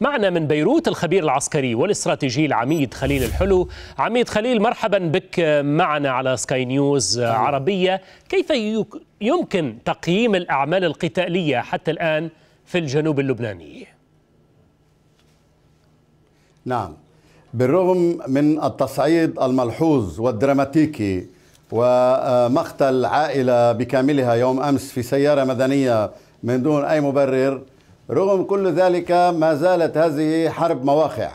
معنا من بيروت الخبير العسكري والاستراتيجي العميد خليل الحلو عميد خليل مرحبا بك معنا على سكاي نيوز عربية كيف يمكن تقييم الأعمال القتالية حتى الآن في الجنوب اللبناني نعم بالرغم من التصعيد الملحوظ والدراماتيكي ومقتل عائلة بكاملها يوم أمس في سيارة مدنية من دون أي مبرر رغم كل ذلك ما زالت هذه حرب مواقع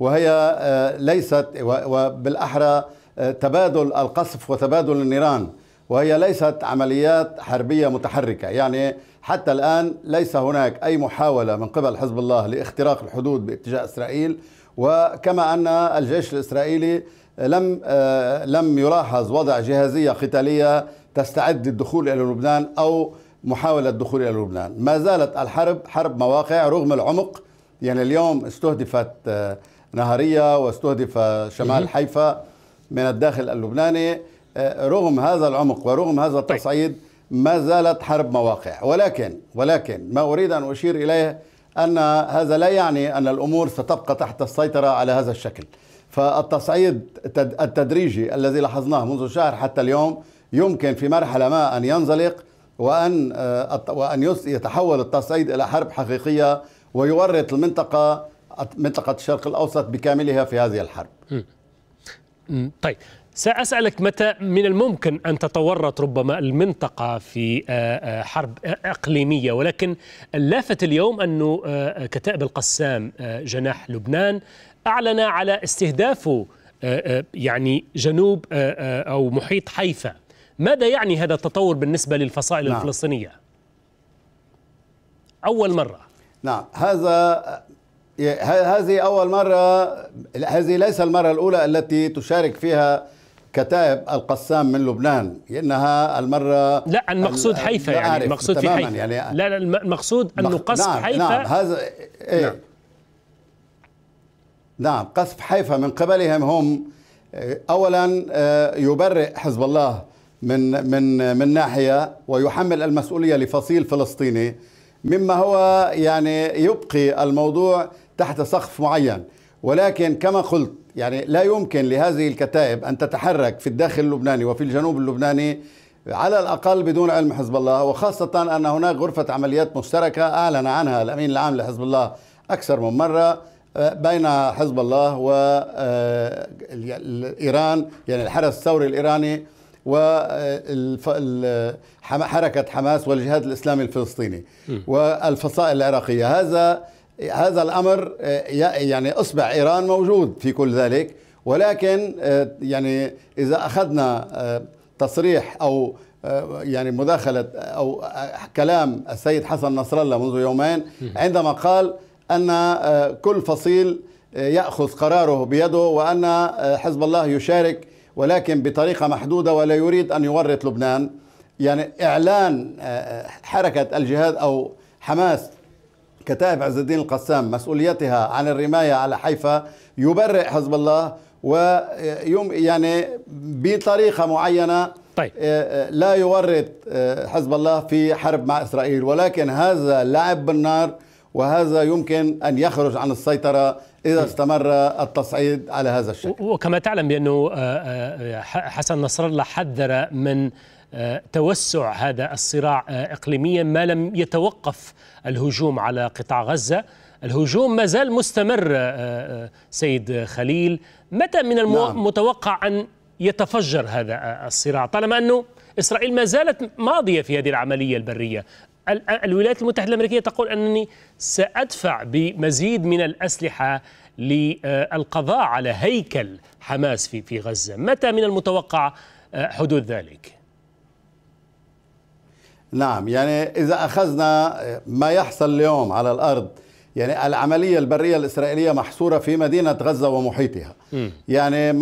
وهي آه، ليست وبالأحرى آه، تبادل القصف وتبادل النيران وهي ليست عمليات حربية متحركة يعني حتى الآن ليس هناك أي محاولة من قبل حزب الله لاختراق الحدود باتجاه إسرائيل وكما أن الجيش الإسرائيلي لم آه، لم يلاحظ وضع جهازية قتالية تستعد للدخول إلى لبنان أو محاولة دخول إلى لبنان ما زالت الحرب حرب مواقع رغم العمق يعني اليوم استهدفت آه، نهرية واستهدف شمال حيفا من الداخل اللبناني آه، رغم هذا العمق ورغم هذا طيب. التصعيد ما زالت حرب مواقع ولكن ولكن ما أريد أن أشير إليه أن هذا لا يعني أن الأمور ستبقى تحت السيطرة على هذا الشكل فالتصعيد التدريجي الذي لاحظناه منذ شهر حتى اليوم يمكن في مرحلة ما أن ينزلق وأن آه، وأن يتحول التصعيد إلى حرب حقيقية ويورط المنطقة منطقة الشرق الأوسط بكاملها في هذه الحرب طيب سأسألك متى من الممكن أن تتورط ربما المنطقة في آه، آه، حرب إقليمية ولكن اللافت اليوم انه كتائب القسام جناح لبنان أعلن على استهدافه يعني جنوب أو محيط حيفا ماذا يعني هذا التطور بالنسبة للفصائل نعم. الفلسطينية أول مرة نعم هذا هذه أول مرة هذه ليس المرة الأولى التي تشارك فيها كتائب القسام من لبنان انها المرة لا المقصود حيفا يعني المقصود في حيفا يعني لا لا المقصود أنه قصف نعم حيفا نعم هذا إيه نعم. نعم قصف حيفا من قبلهم هم أولا آه، يبرئ حزب الله من من من ناحيه ويحمل المسؤوليه لفصيل فلسطيني مما هو يعني يبقي الموضوع تحت سقف معين ولكن كما قلت يعني لا يمكن لهذه الكتائب ان تتحرك في الداخل اللبناني وفي الجنوب اللبناني على الاقل بدون علم حزب الله وخاصه ان هناك غرفه عمليات مشتركه اعلن عنها الامين العام لحزب الله اكثر من مره آه، بين حزب الله وايران آه، يعني الحرس الثوري الايراني وحركة حماس والجهاد الإسلامي الفلسطيني والفصائل العراقية هذا هذا الأمر يعني إصبع إيران موجود في كل ذلك ولكن آه، يعني إذا أخذنا آه، تصريح أو آه، يعني مداخلة أو كلام السيد حسن نصر الله منذ يومين عندما قال أن كل فصيل يأخذ قراره بيده وأن حزب الله يشارك ولكن بطريقة محدودة ولا يريد أن يورط لبنان يعني إعلان آه، حركة الجهاد أو حماس كتائب عز الدين القسام مسؤوليتها عن الرماية على حيفا يبرئ حزب الله ويوم آه، يعني بطريقة معينة طيب. آه، لا يورط حزب الله في حرب مع إسرائيل ولكن هذا لعب بالنار وهذا يمكن أن يخرج عن السيطرة إذا إيه. استمر التصعيد على هذا الشكل وكما تعلم بأنه آه، آه، آه، حسن نصر الله حذر من توسع هذا الصراع إقليميا ما لم يتوقف الهجوم على قطاع غزة الهجوم ما زال مستمر سيد خليل متى من المتوقع نعم. أن يتفجر هذا الصراع طالما أنه إسرائيل ما زالت ماضية في هذه العملية البرية الولايات المتحدة الأمريكية تقول أنني سأدفع بمزيد من الأسلحة للقضاء على هيكل حماس في في غزة متى من المتوقع آه، حدوث ذلك؟ نعم يعني إذا أخذنا آه، ما يحصل اليوم على الأرض يعني العملية البرية الإسرائيلية محصورة في مدينة غزة ومحيطها م. يعني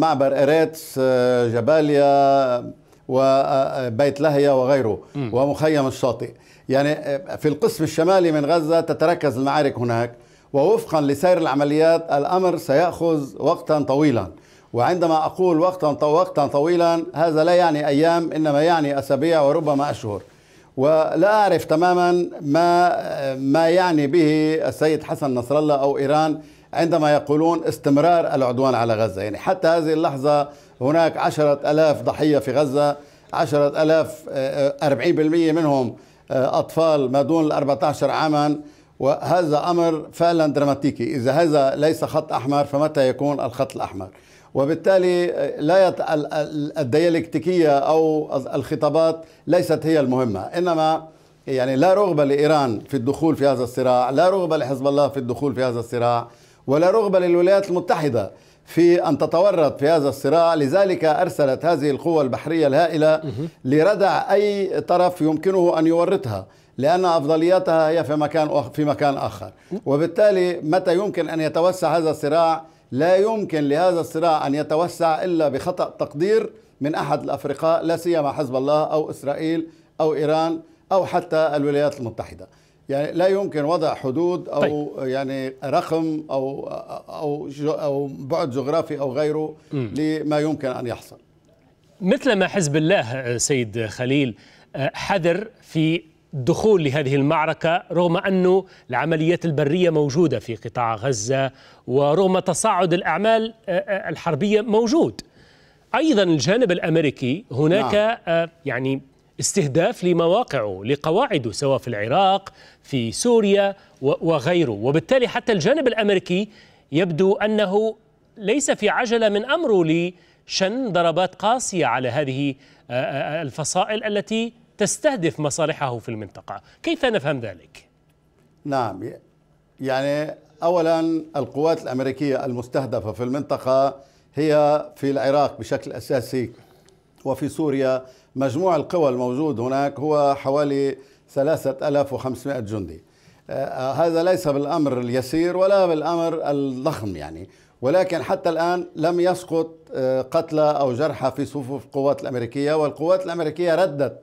معبر إريتس آه، جباليا وبيت لهيا وغيره م. ومخيم الشاطئ يعني آه، في القسم الشمالي من غزة تتركز المعارك هناك ووفقا لسير العمليات الأمر سيأخذ وقتا طويلا وعندما أقول وقتا وقتا طويلا هذا لا يعني أيام إنما يعني أسابيع وربما أشهر ولا أعرف تماما ما آه، ما يعني به السيد حسن نصر الله أو إيران عندما يقولون استمرار العدوان على غزة يعني حتى هذه اللحظة هناك عشرة ألاف ضحية في غزة عشرة ألاف آه، أربعين بالمية منهم آه، أطفال ما دون ال 14 عاما وهذا أمر فعلا دراماتيكي إذا هذا ليس خط أحمر فمتى يكون الخط الأحمر وبالتالي آه، لا يت... الديالكتيكية أو الخطابات ليست هي المهمة إنما يعني لا رغبة لإيران في الدخول في هذا الصراع لا رغبة لحزب الله في الدخول في هذا الصراع ولا رغبة للولايات المتحدة في أن تتورط في هذا الصراع لذلك أرسلت هذه القوة البحرية الهائلة لردع أي طرف يمكنه أن يورطها لأن افضلياتها هي في مكان في مكان آخر وبالتالي متى يمكن أن يتوسع هذا الصراع لا يمكن لهذا الصراع أن يتوسع إلا بخطأ تقدير من أحد الأفرقاء لا سيما حزب الله أو إسرائيل أو إيران أو حتى الولايات المتحدة يعني لا يمكن وضع حدود او طيب. يعني رقم او او او بعد جغرافي او غيره م. لما يمكن ان يحصل مثل ما حزب الله آه، سيد خليل آه، حذر في الدخول لهذه المعركة رغم أنه العمليات البرية موجودة في قطاع غزة ورغم تصاعد الأعمال آه، الحربية موجود أيضا الجانب الأمريكي هناك نعم. يعني استهداف لمواقعه لقواعده سواء في العراق في سوريا وغيره وبالتالي حتى الجانب الأمريكي يبدو أنه ليس في عجلة من أمره لشن ضربات قاسية على هذه الفصائل التي تستهدف مصالحه في المنطقة كيف نفهم ذلك؟ نعم يعني أولا القوات الأمريكية المستهدفة في المنطقة هي في العراق بشكل أساسي وفي سوريا مجموع القوى الموجود هناك هو حوالي 3500 جندي آه، آه، هذا ليس بالأمر اليسير ولا بالأمر الضخم يعني ولكن حتى الآن لم يسقط آه، قتلى أو جرحى في صفوف القوات الأمريكية والقوات الأمريكية ردت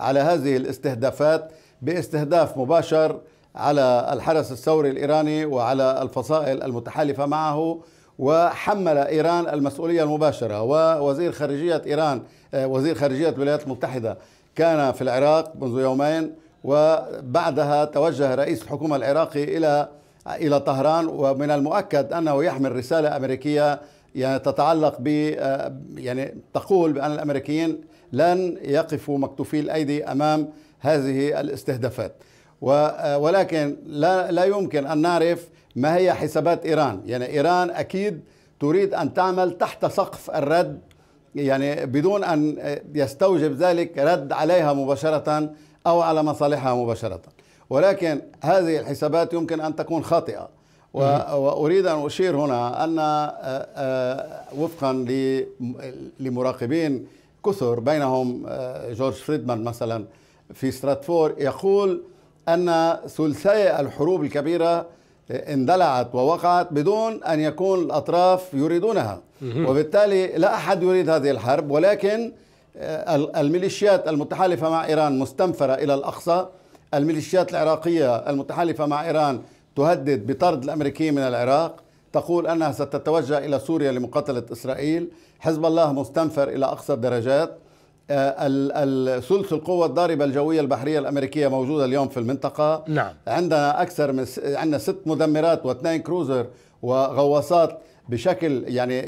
على هذه الاستهدافات باستهداف مباشر على الحرس الثوري الإيراني وعلى الفصائل المتحالفة معه وحمل إيران المسؤولية المباشرة ووزير خارجية إيران آه، وزير خارجية الولايات المتحدة كان في العراق منذ يومين وبعدها توجه رئيس الحكومة العراقي إلى إلى طهران ومن المؤكد أنه يحمل رسالة أمريكية يعني تتعلق ب آه، يعني تقول بأن الأمريكيين لن يقفوا مكتوفي الأيدي أمام هذه الاستهدافات آه، ولكن لا, لا يمكن أن نعرف ما هي حسابات إيران يعني إيران أكيد تريد أن تعمل تحت سقف الرد يعني بدون أن يستوجب ذلك رد عليها مباشرة أو على مصالحها مباشرة ولكن هذه الحسابات يمكن أن تكون خاطئة وأريد أن أشير هنا أن آه، آه، وفقا لمراقبين كثر بينهم آه، جورج فريدمان مثلا في ستراتفور يقول أن ثلثي الحروب الكبيرة اندلعت ووقعت بدون أن يكون الأطراف يريدونها وبالتالي لا أحد يريد هذه الحرب ولكن آه، الميليشيات المتحالفة مع إيران مستنفرة إلى الأقصى الميليشيات العراقية المتحالفة مع إيران تهدد بطرد الأمريكيين من العراق تقول أنها ستتوجه إلى سوريا لمقاتلة إسرائيل حزب الله مستنفر إلى أقصى الدرجات ثلث آه، القوة الضاربة الجوية البحرية الأمريكية موجودة اليوم في المنطقة نعم. عندنا أكثر من س... عندنا ست مدمرات واثنين كروزر وغواصات بشكل يعني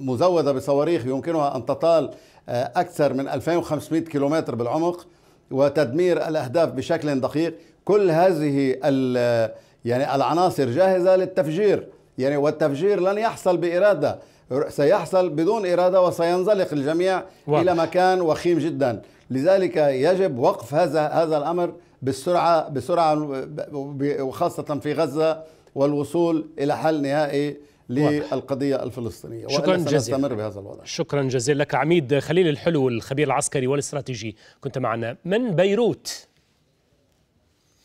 مزودة بصواريخ يمكنها أن تطال آه، أكثر من 2500 كيلومتر بالعمق وتدمير الأهداف بشكل دقيق كل هذه يعني العناصر جاهزة للتفجير يعني والتفجير لن يحصل بإرادة سيحصل بدون إرادة وسينزلق الجميع واضح. إلى مكان وخيم جدا لذلك يجب وقف هذا هذا الأمر بالسرعة بسرعة وخاصة في غزة والوصول إلى حل نهائي للقضية الفلسطينية شكرا جزيلا بهذا الوضع شكرا جزيلا لك عميد خليل الحلو الخبير العسكري والاستراتيجي كنت معنا من بيروت